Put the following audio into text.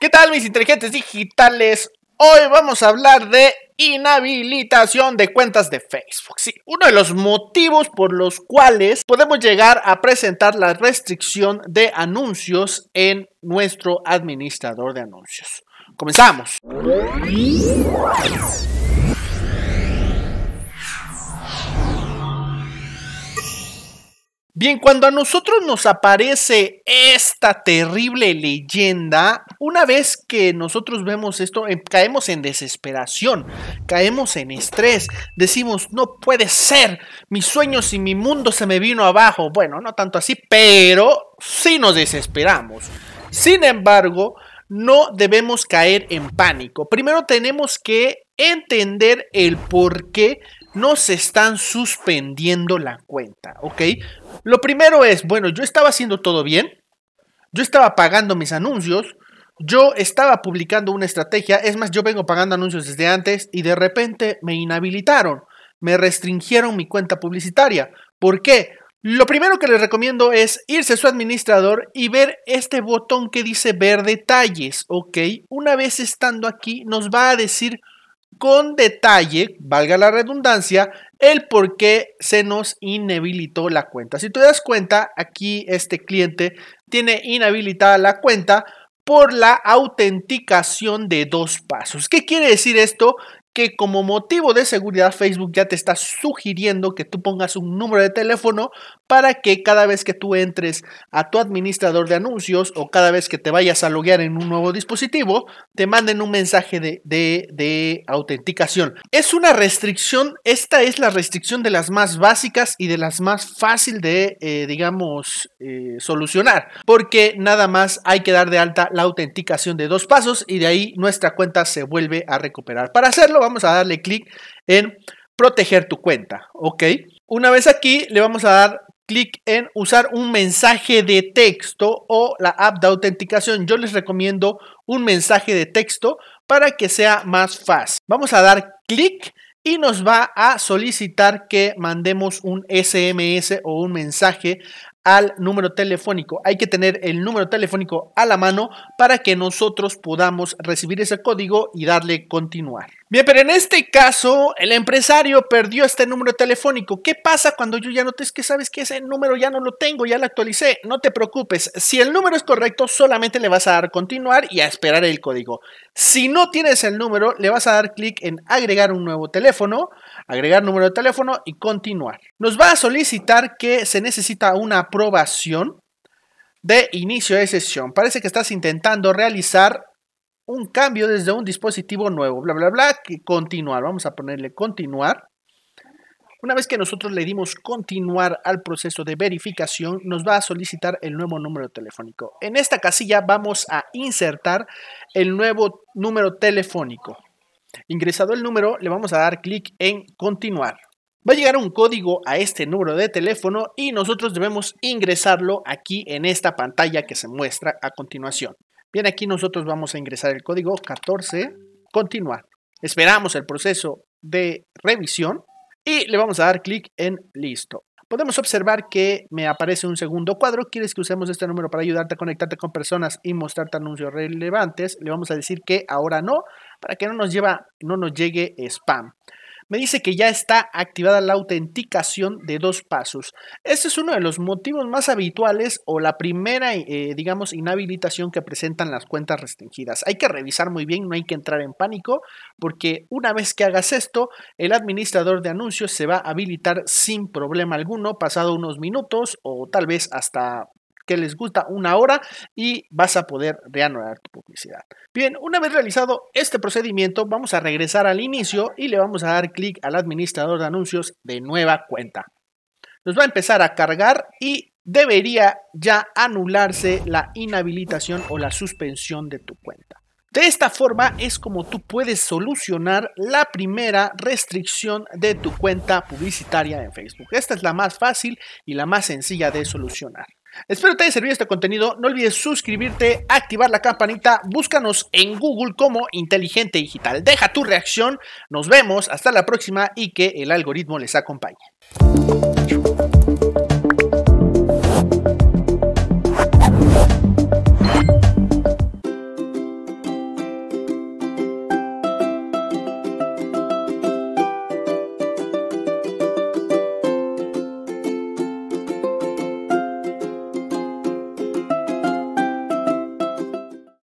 ¿Qué tal mis inteligentes digitales? Hoy vamos a hablar de inhabilitación de cuentas de Facebook. Sí, uno de los motivos por los cuales podemos llegar a presentar la restricción de anuncios en nuestro administrador de anuncios. Comenzamos. Bien, cuando a nosotros nos aparece esta terrible leyenda, una vez que nosotros vemos esto, em, caemos en desesperación, caemos en estrés, decimos, no puede ser, mis sueños y mi mundo se me vino abajo. Bueno, no tanto así, pero sí nos desesperamos. Sin embargo, no debemos caer en pánico. Primero tenemos que entender el por qué no se están suspendiendo la cuenta, ¿ok? Lo primero es, bueno, yo estaba haciendo todo bien, yo estaba pagando mis anuncios, yo estaba publicando una estrategia, es más, yo vengo pagando anuncios desde antes y de repente me inhabilitaron, me restringieron mi cuenta publicitaria. ¿Por qué? Lo primero que les recomiendo es irse a su administrador y ver este botón que dice ver detalles, ¿ok? Una vez estando aquí nos va a decir con detalle, valga la redundancia, el por qué se nos inhabilitó la cuenta. Si te das cuenta, aquí este cliente tiene inhabilitada la cuenta por la autenticación de dos pasos. ¿Qué quiere decir esto? que como motivo de seguridad Facebook ya te está sugiriendo que tú pongas un número de teléfono para que cada vez que tú entres a tu administrador de anuncios o cada vez que te vayas a loguear en un nuevo dispositivo, te manden un mensaje de, autenticación. Es una restricción, esta es la restricción de las más básicas y de las más fácil de, eh, digamos, eh, solucionar, porque nada más hay que dar de alta la autenticación de dos pasos y de ahí nuestra cuenta se vuelve a recuperar. Para hacerlo, vamos a darle clic en proteger tu cuenta, ¿ok? Una vez aquí le vamos a dar clic en usar un mensaje de texto o la app de autenticación. Yo les recomiendo un mensaje de texto para que sea más fácil. Vamos a dar clic y nos va a solicitar que mandemos un SMS o un mensaje al número telefónico. Hay que tener el número telefónico a la mano para que nosotros podamos recibir ese código y darle continuar. Bien, pero en este caso, el empresario perdió este número telefónico. ¿Qué pasa cuando yo ya noté que sabes que ese número ya no lo tengo, ya lo actualicé? No te preocupes. Si el número es correcto, solamente le vas a dar continuar y a esperar el código. Si no tienes el número, le vas a dar clic en agregar un nuevo teléfono, agregar número de teléfono y continuar. Nos va a solicitar que se necesita una aprobación de inicio de sesión. Parece que estás intentando realizar un cambio desde un dispositivo nuevo, bla, bla, bla, continuar. Vamos a ponerle continuar. Una vez que nosotros le dimos continuar al proceso de verificación, nos va a solicitar el nuevo número telefónico. En esta casilla vamos a insertar el nuevo número telefónico. Ingresado el número, le vamos a dar clic en continuar. Va a llegar un código a este número de teléfono y nosotros debemos ingresarlo aquí en esta pantalla que se muestra a continuación. Bien, aquí nosotros vamos a ingresar el código 14, continuar. Esperamos el proceso de revisión y le vamos a dar clic en listo. Podemos observar que me aparece un segundo cuadro. ¿Quieres que usemos este número para ayudarte a conectarte con personas y mostrarte anuncios relevantes? Le vamos a decir que ahora no, para que no nos, lleva, no nos llegue spam me dice que ya está activada la autenticación de dos pasos. Este es uno de los motivos más habituales o la primera, eh, digamos, inhabilitación que presentan las cuentas restringidas. Hay que revisar muy bien, no hay que entrar en pánico, porque una vez que hagas esto, el administrador de anuncios se va a habilitar sin problema alguno, pasado unos minutos o tal vez hasta que les gusta una hora y vas a poder reanudar tu publicidad. Bien, una vez realizado este procedimiento, vamos a regresar al inicio y le vamos a dar clic al administrador de anuncios de nueva cuenta. Nos va a empezar a cargar y debería ya anularse la inhabilitación o la suspensión de tu cuenta. De esta forma es como tú puedes solucionar la primera restricción de tu cuenta publicitaria en Facebook. Esta es la más fácil y la más sencilla de solucionar. Espero te haya servido este contenido. No olvides suscribirte, activar la campanita. Búscanos en Google como Inteligente Digital. Deja tu reacción. Nos vemos. Hasta la próxima y que el algoritmo les acompañe.